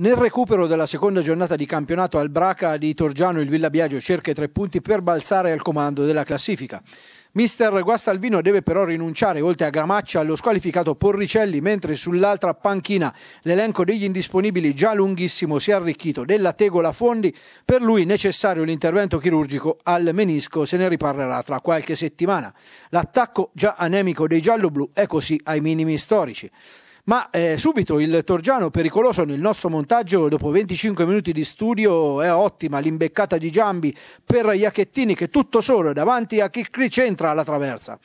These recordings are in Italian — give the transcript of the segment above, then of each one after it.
Nel recupero della seconda giornata di campionato al Braca di Torgiano il Villa Biagio cerca i tre punti per balzare al comando della classifica. Mister Guastalvino deve però rinunciare oltre a Gramaccia allo squalificato Porricelli mentre sull'altra panchina l'elenco degli indisponibili già lunghissimo si è arricchito della Tegola Fondi per lui necessario l'intervento chirurgico al menisco se ne riparlerà tra qualche settimana l'attacco già anemico dei gialloblu è così ai minimi storici ma eh, subito il Torgiano pericoloso nel nostro montaggio, dopo 25 minuti di studio, è ottima l'imbeccata di Giambi per Iachettini che tutto solo davanti a Chicri centra alla traversa.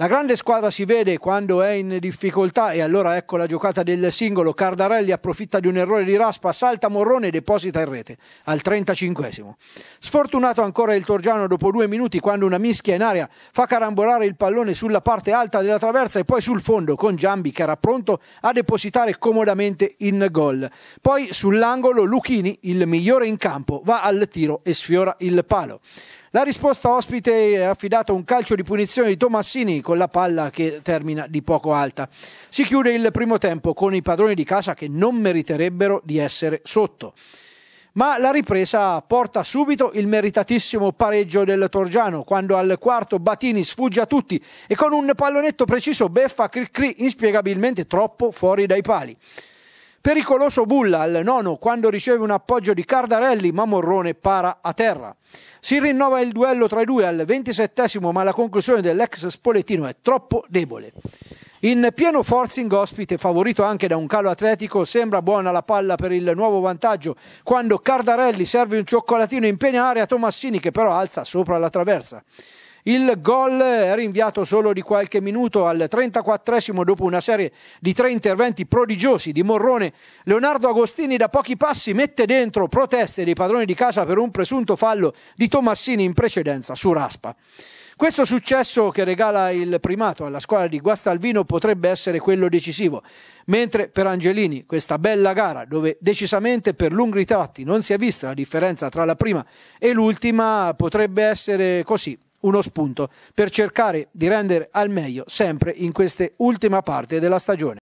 La grande squadra si vede quando è in difficoltà e allora ecco la giocata del singolo. Cardarelli approfitta di un errore di Raspa, salta Morrone e deposita in rete al 35esimo. Sfortunato ancora il Torgiano dopo due minuti quando una mischia in aria fa carambolare il pallone sulla parte alta della traversa e poi sul fondo con Giambi che era pronto a depositare comodamente in gol. Poi sull'angolo Luchini, il migliore in campo, va al tiro e sfiora il palo. La risposta ospite è affidata a un calcio di punizione di Tomassini con la palla che termina di poco alta. Si chiude il primo tempo con i padroni di casa che non meriterebbero di essere sotto. Ma la ripresa porta subito il meritatissimo pareggio del Torgiano, quando al quarto Batini sfugge a tutti e con un pallonetto preciso beffa Cricri inspiegabilmente troppo fuori dai pali. Pericoloso bulla al nono quando riceve un appoggio di Cardarelli ma Morrone para a terra. Si rinnova il duello tra i due al ventisettesimo ma la conclusione dell'ex Spoletino è troppo debole. In pieno forcing ospite, favorito anche da un calo atletico, sembra buona la palla per il nuovo vantaggio quando Cardarelli serve un cioccolatino in pena area a Tomassini che però alza sopra la traversa. Il gol è rinviato solo di qualche minuto al 34 dopo una serie di tre interventi prodigiosi di Morrone. Leonardo Agostini da pochi passi mette dentro proteste dei padroni di casa per un presunto fallo di Tomassini in precedenza su Raspa. Questo successo che regala il primato alla squadra di Guastalvino potrebbe essere quello decisivo, mentre per Angelini questa bella gara dove decisamente per lunghi tratti non si è vista la differenza tra la prima e l'ultima potrebbe essere così uno spunto per cercare di rendere al meglio sempre in questa ultima parte della stagione.